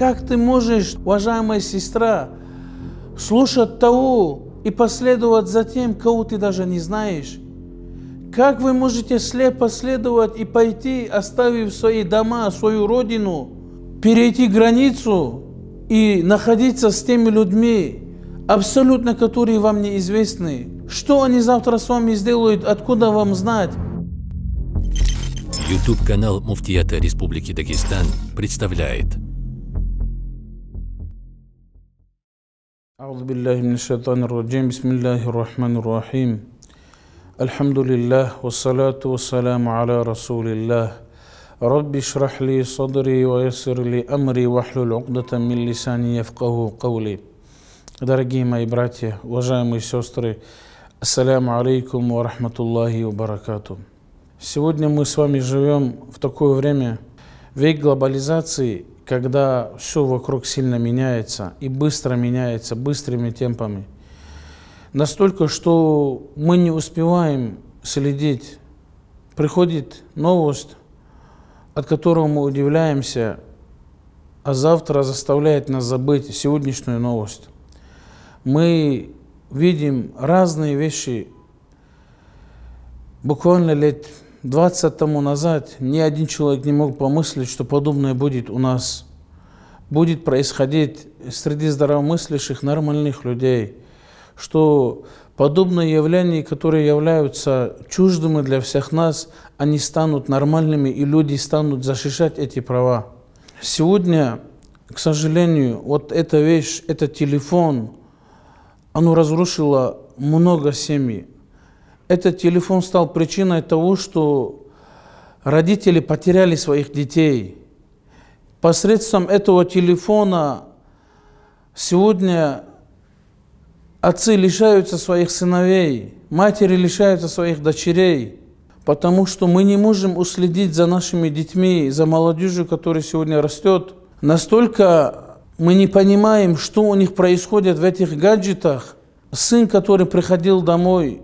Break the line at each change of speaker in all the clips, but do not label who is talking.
Как ты можешь, уважаемая сестра, слушать того и последовать за тем, кого ты даже не знаешь? Как вы можете слепо следовать и пойти, оставив свои дома, свою родину, перейти границу и находиться с теми людьми, абсолютно которые вам неизвестны? Что они завтра с вами сделают, откуда вам знать? YouTube-канал Муфтията Республики Дагестан представляет أعوذ بالله من الشيطان الرجيم بسم الله الرحمن الرحيم الحمد لله والصلاة والسلام على رسول الله رب اشرح لي صدري ويسر لي أمري واحلل عقدة من لساني يفقه قولي Дорогие мои братья, уважаемые сестры, ассаляму алейкум ва рахматуллахи ва баракату. Сегодня мы с вами живем в такое время, век глобализации когда все вокруг сильно меняется и быстро меняется, быстрыми темпами. Настолько, что мы не успеваем следить. Приходит новость, от которого мы удивляемся, а завтра заставляет нас забыть сегодняшнюю новость. Мы видим разные вещи буквально лет 20 тому назад ни один человек не мог помыслить, что подобное будет у нас, будет происходить среди здравомыслящих нормальных людей, что подобные явления, которые являются чуждыми для всех нас, они станут нормальными, и люди станут защищать эти права. Сегодня, к сожалению, вот эта вещь, этот телефон, оно разрушило много семей этот телефон стал причиной того, что родители потеряли своих детей. Посредством этого телефона сегодня отцы лишаются своих сыновей, матери лишаются своих дочерей, потому что мы не можем уследить за нашими детьми, за молодежью, которая сегодня растет. Настолько мы не понимаем, что у них происходит в этих гаджетах. Сын, который приходил домой,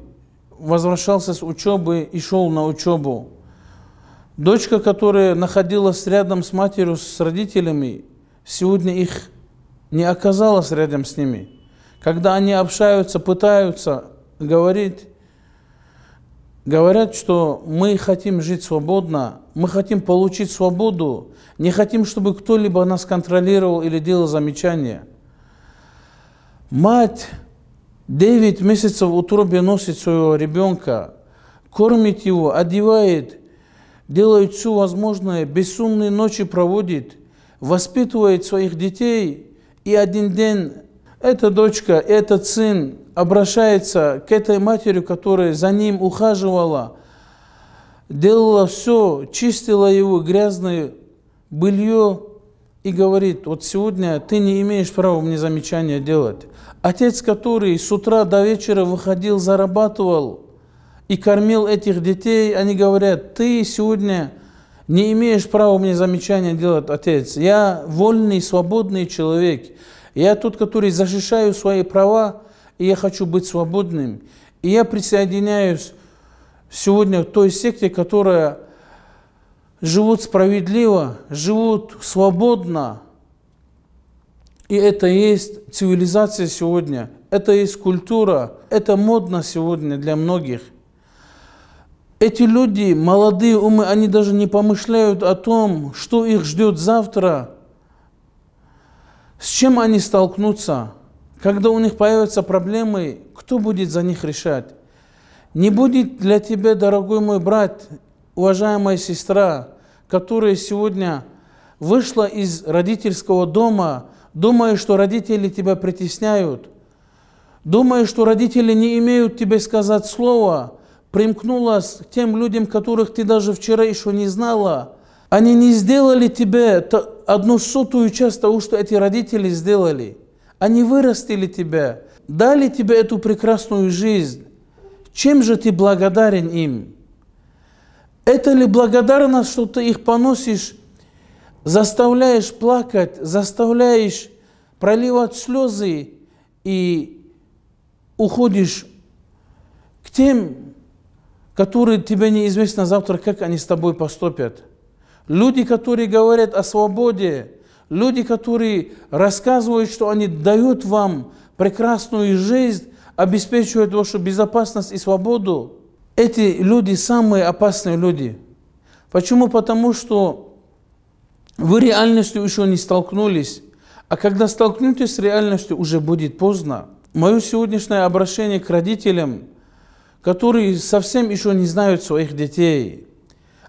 возвращался с учебы и шел на учебу. Дочка, которая находилась рядом с матерью, с родителями, сегодня их не оказалось рядом с ними. Когда они общаются, пытаются говорить, говорят, что мы хотим жить свободно, мы хотим получить свободу, не хотим, чтобы кто-либо нас контролировал или делал замечания. Мать 9 месяцев в утробе носит своего ребенка, кормит его, одевает, делает все возможное, бессонные ночи проводит, воспитывает своих детей, и один день эта дочка, этот сын обращается к этой матери, которая за ним ухаживала, делала все, чистила его грязное белье и говорит, вот сегодня ты не имеешь права мне замечания делать. Отец, который с утра до вечера выходил, зарабатывал и кормил этих детей, они говорят, ты сегодня не имеешь права мне замечания делать, отец. Я вольный, свободный человек. Я тот, который защищаю свои права, и я хочу быть свободным. И я присоединяюсь сегодня к той секте, которая живут справедливо, живут свободно, и это есть цивилизация сегодня, это есть культура, это модно сегодня для многих. Эти люди, молодые умы, они даже не помышляют о том, что их ждет завтра, с чем они столкнутся, когда у них появятся проблемы, кто будет за них решать. Не будет для тебя, дорогой мой брат, уважаемая сестра, которая сегодня вышла из родительского дома, Думаешь, что родители тебя притесняют. Думаешь, что родители не имеют тебе сказать слова. Примкнула к тем людям, которых ты даже вчера еще не знала. Они не сделали тебе одну сотую часть того, что эти родители сделали. Они вырастили тебя, дали тебе эту прекрасную жизнь. Чем же ты благодарен им? Это ли благодарность, что ты их поносишь, заставляешь плакать, заставляешь проливать слезы и уходишь к тем, которые тебе неизвестно завтра, как они с тобой поступят. Люди, которые говорят о свободе, люди, которые рассказывают, что они дают вам прекрасную жизнь, обеспечивают вашу безопасность и свободу. Эти люди самые опасные люди. Почему? Потому что вы реальностью еще не столкнулись. А когда столкнетесь с реальностью, уже будет поздно. Мое сегодняшнее обращение к родителям, которые совсем еще не знают своих детей.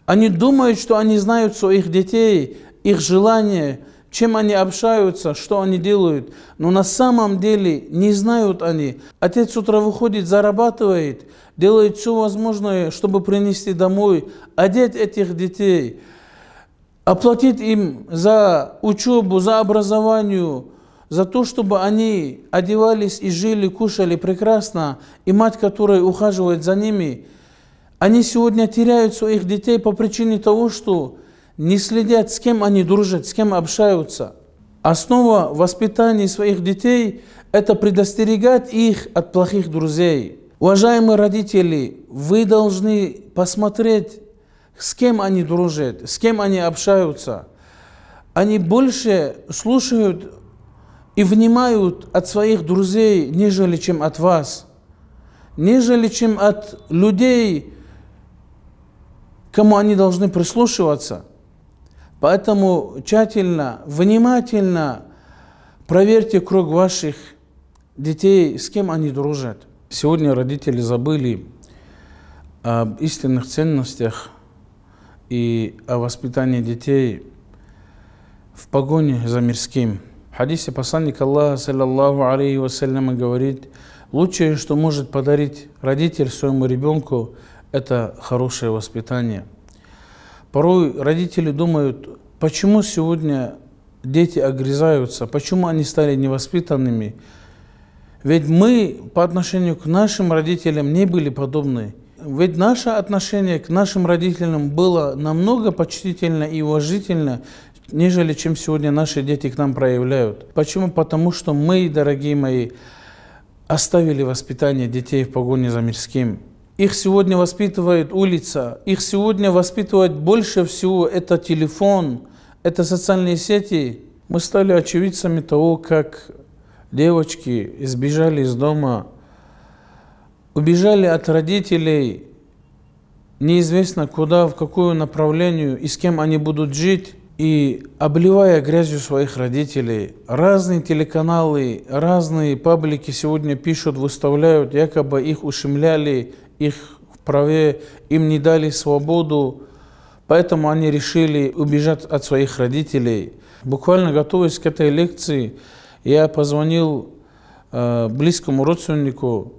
Они думают, что они знают своих детей, их желания, чем они общаются, что они делают. Но на самом деле не знают они. Отец с утра выходит, зарабатывает, делает все возможное, чтобы принести домой, одеть этих детей – оплатит им за учебу, за образование, за то, чтобы они одевались и жили, кушали прекрасно, и мать, которая ухаживает за ними, они сегодня теряют своих детей по причине того, что не следят, с кем они дружат, с кем общаются. Основа воспитания своих детей – это предостерегать их от плохих друзей. Уважаемые родители, вы должны посмотреть с кем они дружат, с кем они общаются. Они больше слушают и внимают от своих друзей, нежели чем от вас, нежели чем от людей, кому они должны прислушиваться. Поэтому тщательно, внимательно проверьте круг ваших детей, с кем они дружат. Сегодня родители забыли об истинных ценностях – и о воспитании детей в погоне за мирским. В хадисе посланник Аллаха, саллаллаху алейхи вассаляма, говорит, лучшее, что может подарить родитель своему ребенку, это хорошее воспитание. Порой родители думают, почему сегодня дети огрызаются, почему они стали невоспитанными. Ведь мы по отношению к нашим родителям не были подобны. Ведь наше отношение к нашим родителям было намного почтительно и уважительно, нежели чем сегодня наши дети к нам проявляют. Почему? Потому что мы, дорогие мои, оставили воспитание детей в погоне за мирским. Их сегодня воспитывает улица, их сегодня воспитывает больше всего это телефон, это социальные сети. Мы стали очевидцами того, как девочки избежали из дома убежали от родителей неизвестно куда, в какое направление и с кем они будут жить, и обливая грязью своих родителей, разные телеканалы, разные паблики сегодня пишут, выставляют, якобы их ущемляли, их в праве, им не дали свободу, поэтому они решили убежать от своих родителей. Буквально готовясь к этой лекции, я позвонил э, близкому родственнику,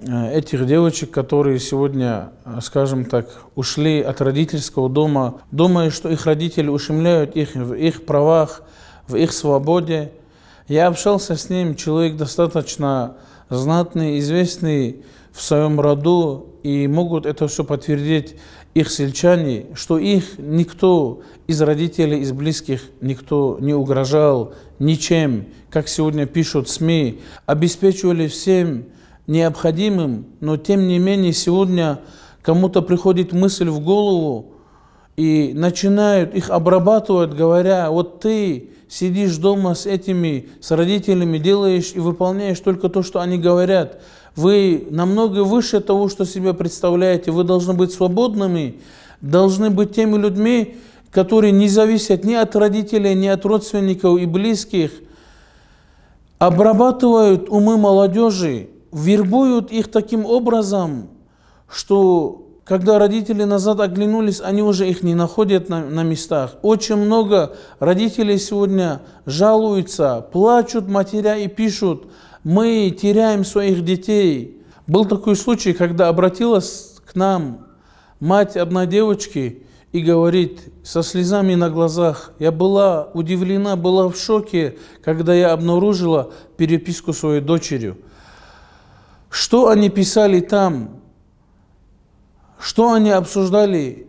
Э, этих девочек, которые сегодня, э, скажем так, ушли от родительского дома, думая, что их родители ущемляют их в их правах, в их свободе. Я общался с ним, человек достаточно знатный, известный в своем роду, и могут это все подтвердить их сельчане, что их никто из родителей, из близких, никто не угрожал ничем, как сегодня пишут СМИ, обеспечивали всем, необходимым, но тем не менее сегодня кому-то приходит мысль в голову и начинают их обрабатывать, говоря, вот ты сидишь дома с этими, с родителями, делаешь и выполняешь только то, что они говорят. Вы намного выше того, что себе представляете. Вы должны быть свободными, должны быть теми людьми, которые не зависят ни от родителей, ни от родственников и близких, обрабатывают умы молодежи, вербуют их таким образом, что когда родители назад оглянулись, они уже их не находят на, на местах. Очень много родителей сегодня жалуются, плачут матеря и пишут, мы теряем своих детей. Был такой случай, когда обратилась к нам мать одной девочки и говорит со слезами на глазах, я была удивлена, была в шоке, когда я обнаружила переписку своей дочерью. Что они писали там? Что они обсуждали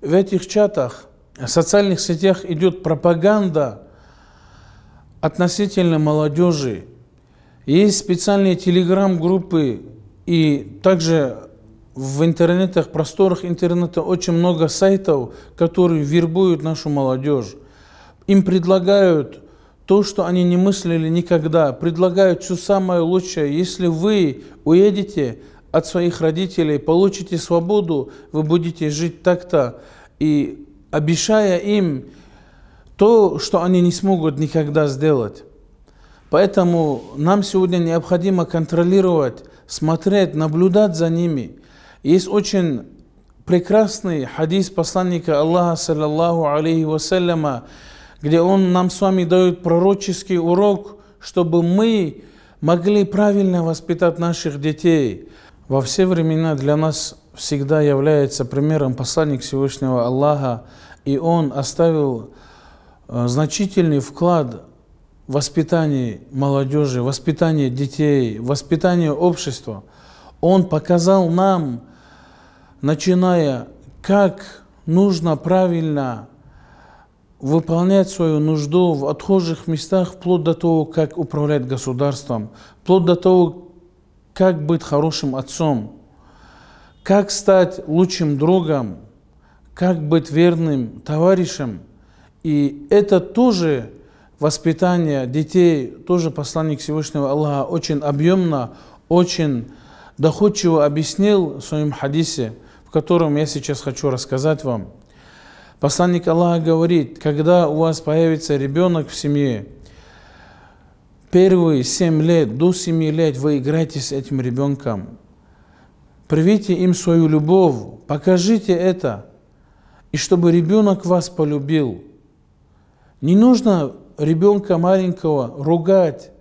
в этих чатах? В социальных сетях идет пропаганда относительно молодежи. Есть специальные телеграм-группы и также в интернетах, просторах интернета очень много сайтов, которые вербуют нашу молодежь. Им предлагают то, что они не мыслили никогда, предлагают все самое лучшее. Если вы уедете от своих родителей, получите свободу, вы будете жить так-то. И обещая им то, что они не смогут никогда сделать. Поэтому нам сегодня необходимо контролировать, смотреть, наблюдать за ними. Есть очень прекрасный хадис посланника Аллаха, саллаллаху алейхи вассаляма, где Он нам с вами дает пророческий урок, чтобы мы могли правильно воспитать наших детей. Во все времена для нас всегда является примером посланник Всевышнего Аллаха, и он оставил э, значительный вклад в воспитание молодежи, воспитание детей, воспитание общества. Он показал нам, начиная, как нужно правильно выполнять свою нужду в отхожих местах, вплоть до того, как управлять государством, вплоть до того, как быть хорошим отцом, как стать лучшим другом, как быть верным товарищем. И это тоже воспитание детей, тоже посланник Всевышнего Аллаха очень объемно, очень доходчиво объяснил в своем хадисе, в котором я сейчас хочу рассказать вам. Посланник Аллаха говорит, когда у вас появится ребенок в семье, первые семь лет, до семи лет вы играете с этим ребенком. Привите им свою любовь, покажите это, и чтобы ребенок вас полюбил. Не нужно ребенка маленького ругать,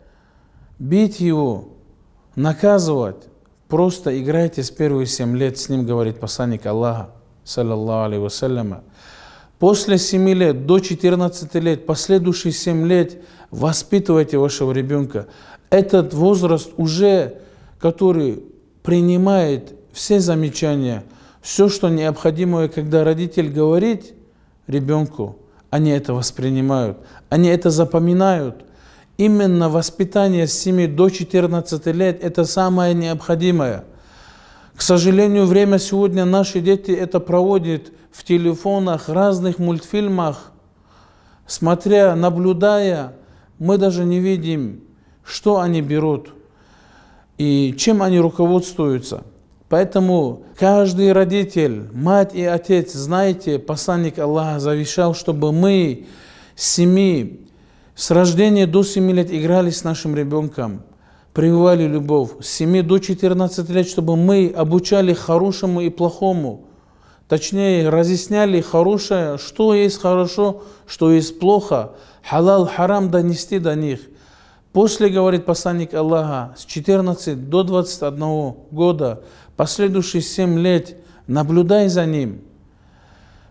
бить его, наказывать. Просто играйте с первых семь лет с ним, говорит посланник Аллаха, саллаллаху алейхи вассаляма. После 7 лет, до 14 лет, последующие 7 лет воспитывайте вашего ребенка. Этот возраст уже, который принимает все замечания, все, что необходимо, когда родитель говорит ребенку, они это воспринимают, они это запоминают. Именно воспитание с 7 до 14 лет – это самое необходимое. К сожалению, время сегодня наши дети это проводят – в телефонах, разных мультфильмах, смотря, наблюдая, мы даже не видим, что они берут и чем они руководствуются. Поэтому каждый родитель, мать и отец, знаете, посланник Аллаха завещал, чтобы мы с семи, с рождения до семи лет играли с нашим ребенком, прививали любовь, с семи до 14 лет, чтобы мы обучали хорошему и плохому – Точнее, разъясняли хорошее, что есть хорошо, что есть плохо. Халал, харам донести до них. После, говорит посланник Аллаха, с 14 до 21 года, последующие 7 лет, наблюдай за ним.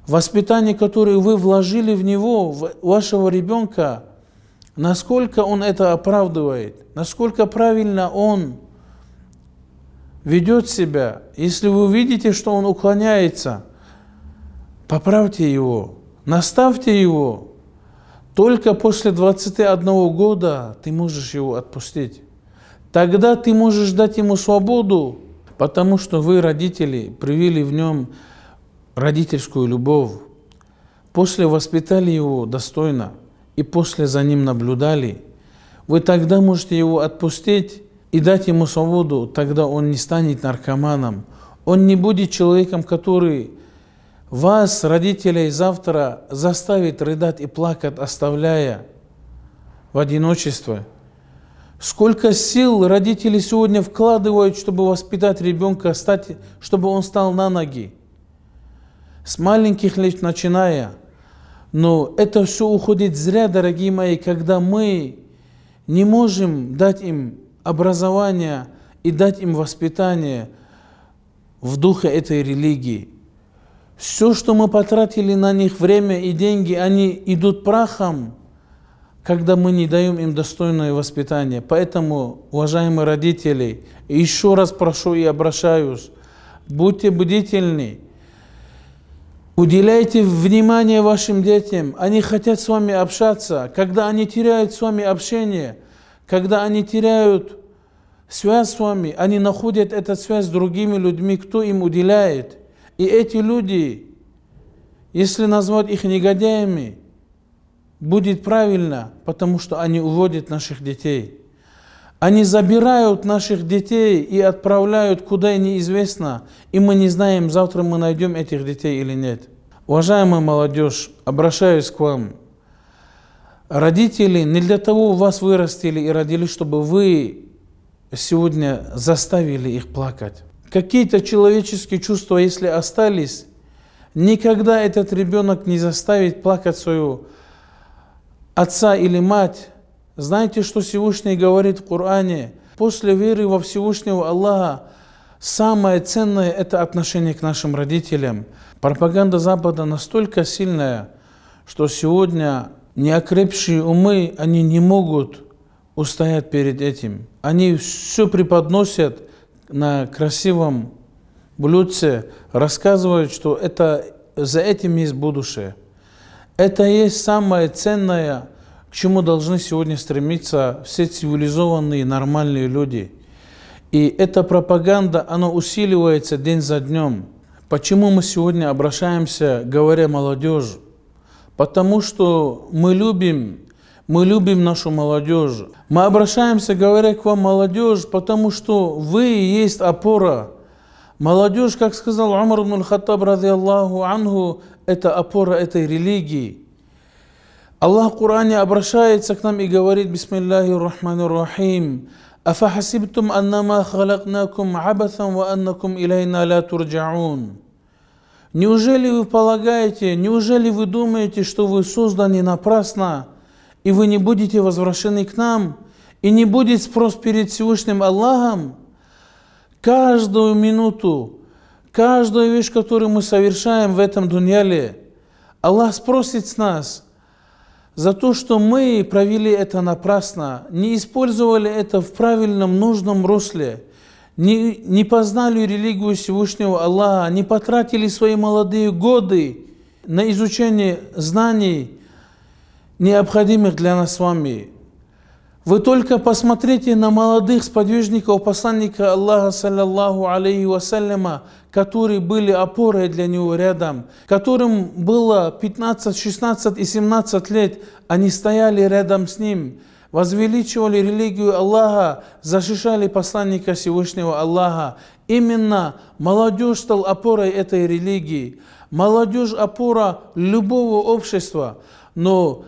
Воспитание, которое вы вложили в него, в вашего ребенка, насколько он это оправдывает, насколько правильно он ведет себя, если вы увидите, что он уклоняется, поправьте его, наставьте его. Только после 21 года ты можешь его отпустить. Тогда ты можешь дать ему свободу, потому что вы, родители, привили в нем родительскую любовь. После воспитали его достойно и после за ним наблюдали. Вы тогда можете его отпустить, и дать ему свободу, тогда он не станет наркоманом. Он не будет человеком, который вас, родителей, завтра заставит рыдать и плакать, оставляя в одиночестве. Сколько сил родители сегодня вкладывают, чтобы воспитать ребенка, стать, чтобы он стал на ноги. С маленьких лет начиная. Но это все уходит зря, дорогие мои, когда мы не можем дать им образование и дать им воспитание в духе этой религии. Все, что мы потратили на них время и деньги, они идут прахом, когда мы не даем им достойное воспитание. Поэтому, уважаемые родители, еще раз прошу и обращаюсь, будьте бдительны, уделяйте внимание вашим детям. Они хотят с вами общаться. Когда они теряют с вами общение – когда они теряют связь с вами, они находят эту связь с другими людьми, кто им уделяет. И эти люди, если назвать их негодяями, будет правильно, потому что они уводят наших детей. Они забирают наших детей и отправляют куда неизвестно, и мы не знаем, завтра мы найдем этих детей или нет. Уважаемая молодежь, обращаюсь к вам. Родители не для того вас вырастили и родили, чтобы вы сегодня заставили их плакать. Какие-то человеческие чувства, если остались, никогда этот ребенок не заставит плакать своего отца или мать. Знаете, что Всевышний говорит в Коране? После веры во Всевышнего Аллаха самое ценное – это отношение к нашим родителям. Пропаганда Запада настолько сильная, что сегодня неокрепшие умы, они не могут устоять перед этим. Они все преподносят на красивом блюдце, рассказывают, что это, за этим есть будущее. Это есть самое ценное, к чему должны сегодня стремиться все цивилизованные, нормальные люди. И эта пропаганда, она усиливается день за днем. Почему мы сегодня обращаемся, говоря молодежь, Потому что мы любим, мы любим нашу молодежь. Мы обращаемся, говоря к вам, молодежь, потому что вы есть опора. Молодежь, как сказал Умар ибн Хаттаб, радиаллаху анху, это опора этой религии. Аллах в Коране обращается к нам и говорит, бисмиллахи рахмани рахим, «Афахасибтум аннама халакнакум абатан ва аннакум илейна ла турджаун». Неужели вы полагаете, неужели вы думаете, что вы созданы напрасно, и вы не будете возвращены к нам, и не будет спрос перед Всевышним Аллахом? Каждую минуту, каждую вещь, которую мы совершаем в этом дуньяле, Аллах спросит с нас за то, что мы провели это напрасно, не использовали это в правильном, нужном русле – не, не познали религию Всевышнего Аллаха, не потратили свои молодые годы на изучение знаний, необходимых для нас с вами. Вы только посмотрите на молодых сподвижников посланника Аллаха, саллиллаху алейхи вассаляма, которые были опорой для него рядом, которым было 15, 16 и 17 лет, они стояли рядом с ним – возвеличивали религию Аллаха, защищали посланника Всевышнего Аллаха. Именно молодежь стал опорой этой религии. Молодежь – опора любого общества. Но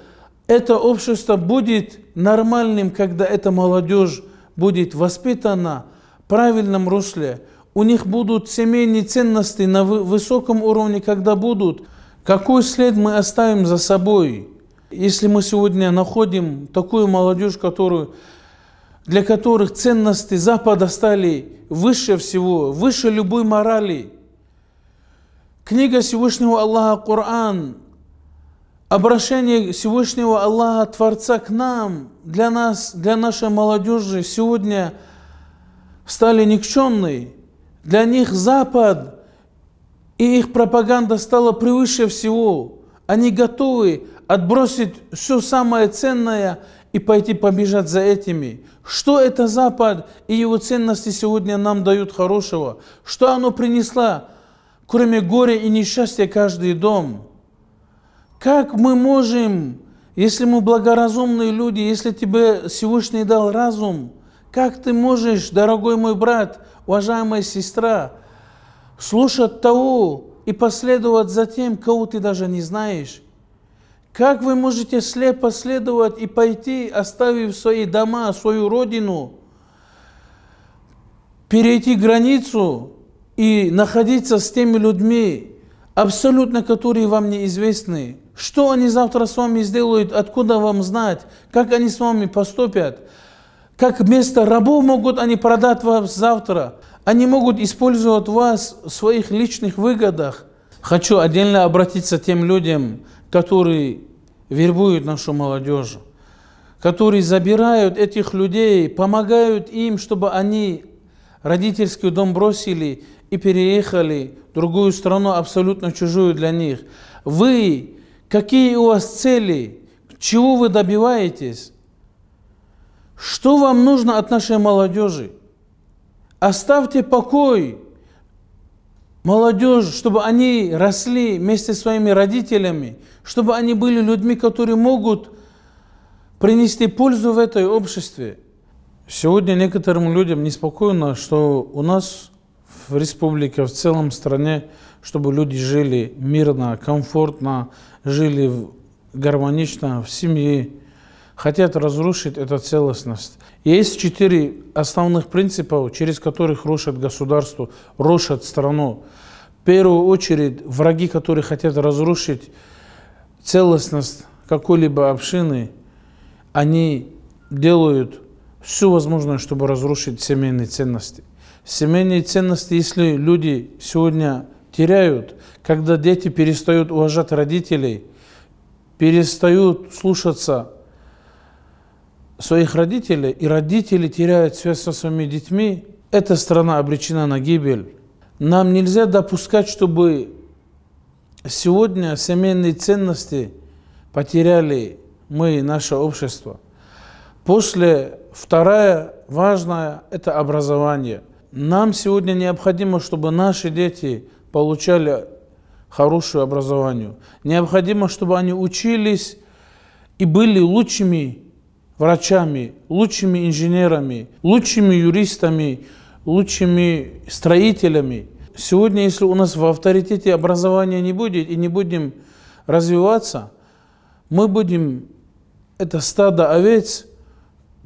это общество будет нормальным, когда эта молодежь будет воспитана в правильном русле. У них будут семейные ценности на высоком уровне, когда будут. Какой след мы оставим за собой – если мы сегодня находим такую молодежь, которую, для которых ценности Запада стали выше всего, выше любой морали, книга Всевышнего Аллаха, Коран, обращение Всевышнего Аллаха, Творца к нам, для нас, для нашей молодежи сегодня стали никчемны. Для них Запад и их пропаганда стала превыше всего. Они готовы отбросить все самое ценное и пойти побежать за этими. Что это Запад и его ценности сегодня нам дают хорошего? Что оно принесло, кроме горя и несчастья, каждый дом? Как мы можем, если мы благоразумные люди, если тебе Всевышний дал разум, как ты можешь, дорогой мой брат, уважаемая сестра, слушать того и последовать за тем, кого ты даже не знаешь? Как вы можете слепо следовать и пойти, оставив свои дома, свою родину, перейти границу и находиться с теми людьми, абсолютно которые вам неизвестны? Что они завтра с вами сделают, откуда вам знать, как они с вами поступят? Как вместо рабов могут они продать вас завтра? Они могут использовать вас в своих личных выгодах. Хочу отдельно обратиться к тем людям, которые вербуют нашу молодежь, которые забирают этих людей, помогают им, чтобы они родительский дом бросили и переехали в другую страну, абсолютно чужую для них. Вы, какие у вас цели, чего вы добиваетесь? Что вам нужно от нашей молодежи? Оставьте покой молодежь, чтобы они росли вместе с своими родителями, чтобы они были людьми, которые могут принести пользу в этой обществе. Сегодня некоторым людям неспокойно, что у нас в республике, в целом стране, чтобы люди жили мирно, комфортно, жили гармонично в семье, хотят разрушить эту целостность. Есть четыре основных принципа, через которых рушат государство, рушат страну. В первую очередь враги, которые хотят разрушить целостность какой-либо общины, они делают все возможное, чтобы разрушить семейные ценности. Семейные ценности, если люди сегодня теряют, когда дети перестают уважать родителей, перестают слушаться своих родителей, и родители теряют связь со своими детьми, эта страна обречена на гибель. Нам нельзя допускать, чтобы сегодня семейные ценности потеряли мы и наше общество. После вторая важная – это образование. Нам сегодня необходимо, чтобы наши дети получали хорошее образование. Необходимо, чтобы они учились и были лучшими врачами, лучшими инженерами, лучшими юристами, лучшими строителями. Сегодня, если у нас в авторитете образования не будет и не будем развиваться, мы будем это стадо овец,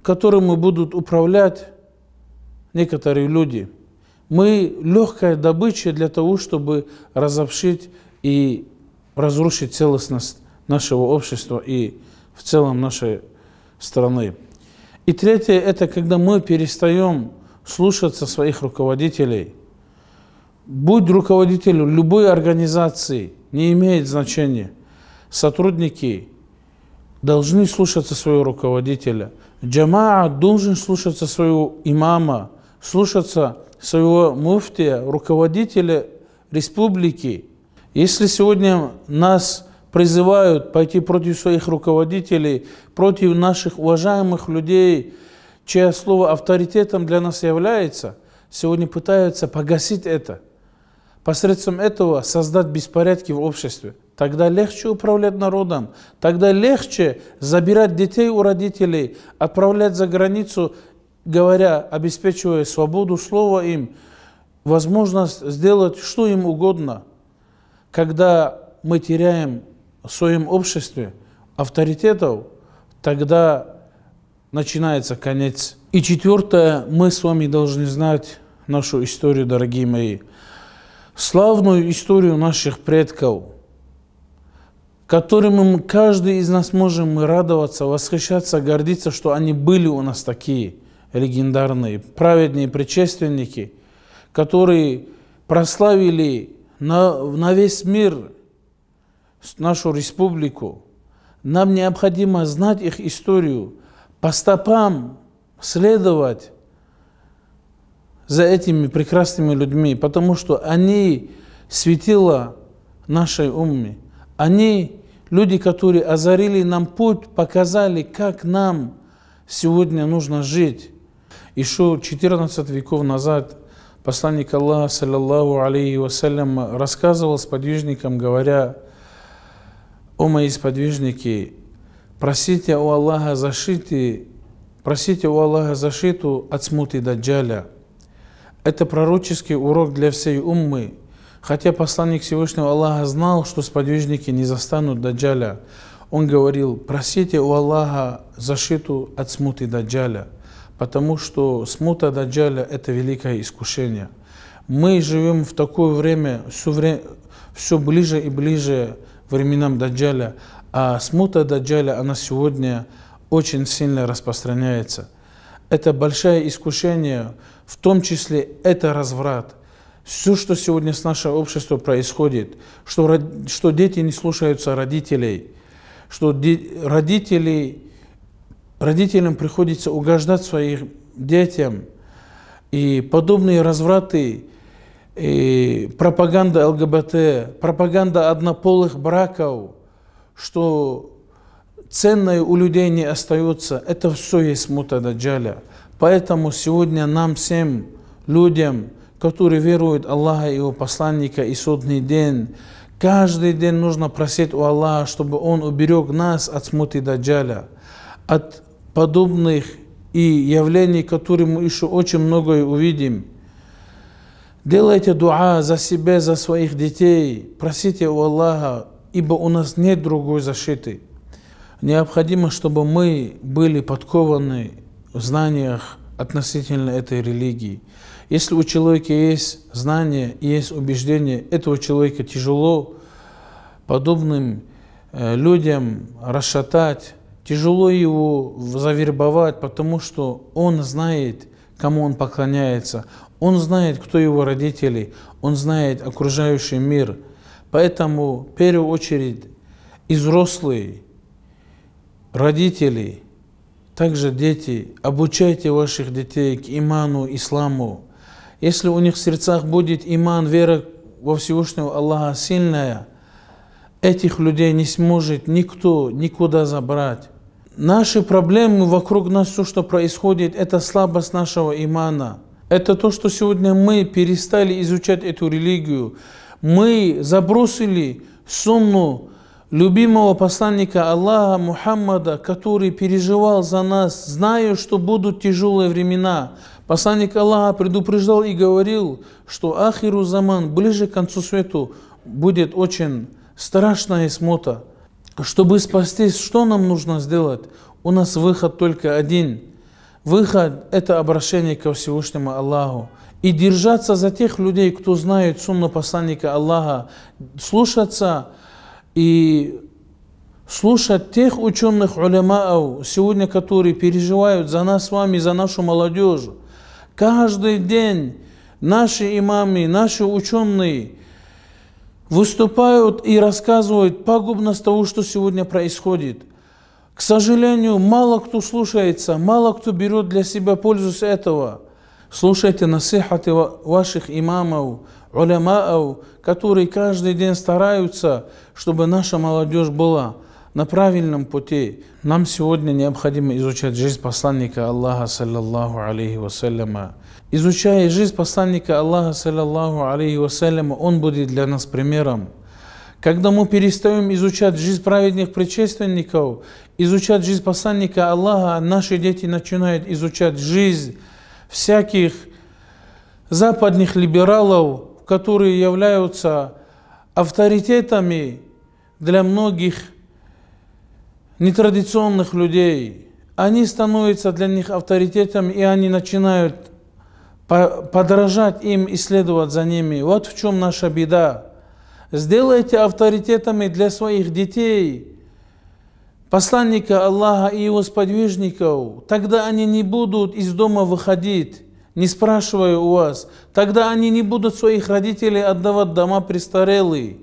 которым будут управлять некоторые люди. Мы легкая добыча для того, чтобы разобшить и разрушить целостность нашего общества и в целом нашей страны. И третье – это когда мы перестаем слушаться своих руководителей. Будь руководителем любой организации, не имеет значения. Сотрудники должны слушаться своего руководителя. Джамаа должен слушаться своего имама, слушаться своего муфтия, руководителя республики. Если сегодня нас призывают пойти против своих руководителей, против наших уважаемых людей, чье слово авторитетом для нас является, сегодня пытаются погасить это. Посредством этого создать беспорядки в обществе. Тогда легче управлять народом, тогда легче забирать детей у родителей, отправлять за границу, говоря, обеспечивая свободу слова им, возможность сделать что им угодно. Когда мы теряем своем обществе авторитетов, тогда начинается конец. И четвертое, мы с вами должны знать нашу историю, дорогие мои. Славную историю наших предков, которым каждый из нас можем радоваться, восхищаться, гордиться, что они были у нас такие легендарные, праведные предшественники, которые прославили на, на весь мир – нашу республику, нам необходимо знать их историю, по стопам следовать за этими прекрасными людьми, потому что они светило нашей умме. Они люди, которые озарили нам путь, показали, как нам сегодня нужно жить. Еще 14 веков назад посланник Аллаха, саллиллаху алейхи вассалям, рассказывал с подвижником, говоря – «О мои сподвижники, просите у Аллаха защиты, просите у Аллаха защиту от смуты Даджаля. Это пророческий урок для всей уммы, хотя посланник Всевышнего Аллаха знал, что сподвижники не застанут Даджаля. Он говорил, просите у Аллаха защиту от смуты Даджаля, потому что смута Даджаля – это великое искушение. Мы живем в такое время, все, время, все ближе и ближе временам Даджаля, а смута Даджаля, она сегодня очень сильно распространяется. Это большое искушение, в том числе это разврат. Все, что сегодня с нашим обществом происходит, что, что дети не слушаются родителей, что родители, родителям приходится угождать своим детям, и подобные развраты и пропаганда ЛГБТ, пропаганда однополых браков, что ценное у людей не остается, это все есть мутададжаля. Поэтому сегодня нам всем людям, которые веруют Аллаха и Его посланника и судный день, каждый день нужно просить у Аллаха, чтобы Он уберег нас от смуты даджаля, от подобных и явлений, которые мы еще очень многое увидим – Делайте дуа за себя, за своих детей. Просите у Аллаха, ибо у нас нет другой защиты. Необходимо, чтобы мы были подкованы в знаниях относительно этой религии. Если у человека есть знания и есть убеждения, этого человека тяжело подобным э, людям расшатать, тяжело его завербовать, потому что он знает, кому он поклоняется, он знает, кто его родители, он знает окружающий мир. Поэтому, в первую очередь, и взрослые, родители, также дети, обучайте ваших детей к иману, исламу. Если у них в сердцах будет иман, вера во Всевышнего Аллаха сильная, этих людей не сможет никто никуда забрать. Наши проблемы вокруг нас, все, что происходит, это слабость нашего имана – это то, что сегодня мы перестали изучать эту религию. Мы забросили сунну любимого посланника Аллаха Мухаммада, который переживал за нас, зная, что будут тяжелые времена. Посланник Аллаха предупреждал и говорил, что ахиру заман, ближе к концу свету, будет очень страшная смота. Чтобы спастись, что нам нужно сделать? У нас выход только один – Выход – это обращение ко Всевышнему Аллаху. И держаться за тех людей, кто знает сунну посланника Аллаха, слушаться и слушать тех ученых улемаов, сегодня которые переживают за нас с вами, за нашу молодежь. Каждый день наши имамы, наши ученые выступают и рассказывают пагубность того, что сегодня происходит – к сожалению, мало кто слушается, мало кто берет для себя пользу с этого. Слушайте насихаты ваших имамов, улямаов, которые каждый день стараются, чтобы наша молодежь была на правильном пути. Нам сегодня необходимо изучать жизнь посланника Аллаха, саллаллаху алейхи вассаляма. Изучая жизнь посланника Аллаха, саллаллаху алейхи вассаляма, он будет для нас примером. Когда мы перестаем изучать жизнь праведных предшественников, изучать жизнь посланника Аллаха, наши дети начинают изучать жизнь всяких западных либералов, которые являются авторитетами для многих нетрадиционных людей. Они становятся для них авторитетом, и они начинают подражать им и следовать за ними. Вот в чем наша беда. Сделайте авторитетами для своих детей посланника Аллаха и его сподвижников. Тогда они не будут из дома выходить, не спрашивая у вас. Тогда они не будут своих родителей отдавать дома престарелые.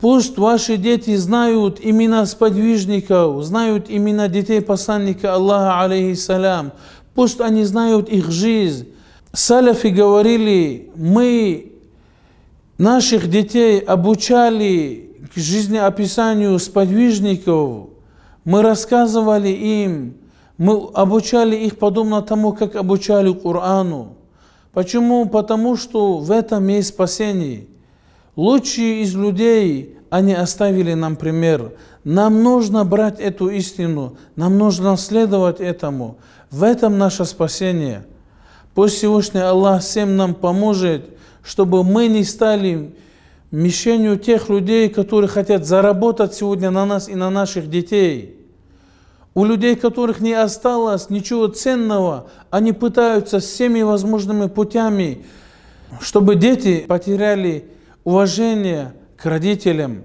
Пусть ваши дети знают имена сподвижников, знают имена детей посланника Аллаха, алейхиссалям. Пусть они знают их жизнь. Саляфи говорили, мы наших детей обучали к жизнеописанию сподвижников, мы рассказывали им, мы обучали их подобно тому, как обучали Корану. Почему? Потому что в этом есть спасение. Лучшие из людей, они оставили нам пример. Нам нужно брать эту истину, нам нужно следовать этому. В этом наше спасение. Пусть Всевышний Аллах всем нам поможет – чтобы мы не стали мишенью тех людей, которые хотят заработать сегодня на нас и на наших детей. У людей, которых не осталось ничего ценного, они пытаются всеми возможными путями, чтобы дети потеряли уважение к родителям,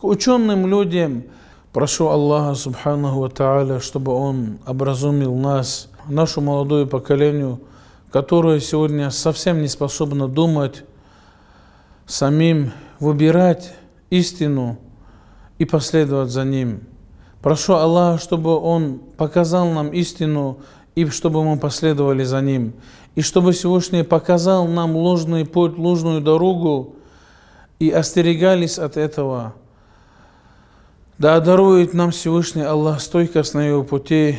к ученым людям. Прошу Аллаха, Субханаху Ва Тааля, чтобы Он образумил нас, нашу молодую поколению – которая сегодня совсем не способна думать, самим выбирать истину и последовать за ним. Прошу Аллаха, чтобы Он показал нам истину и чтобы мы последовали за Ним. И чтобы Всевышний показал нам ложный путь, ложную дорогу и остерегались от этого. Да одарует нам Всевышний Аллах стойкость на Его пути,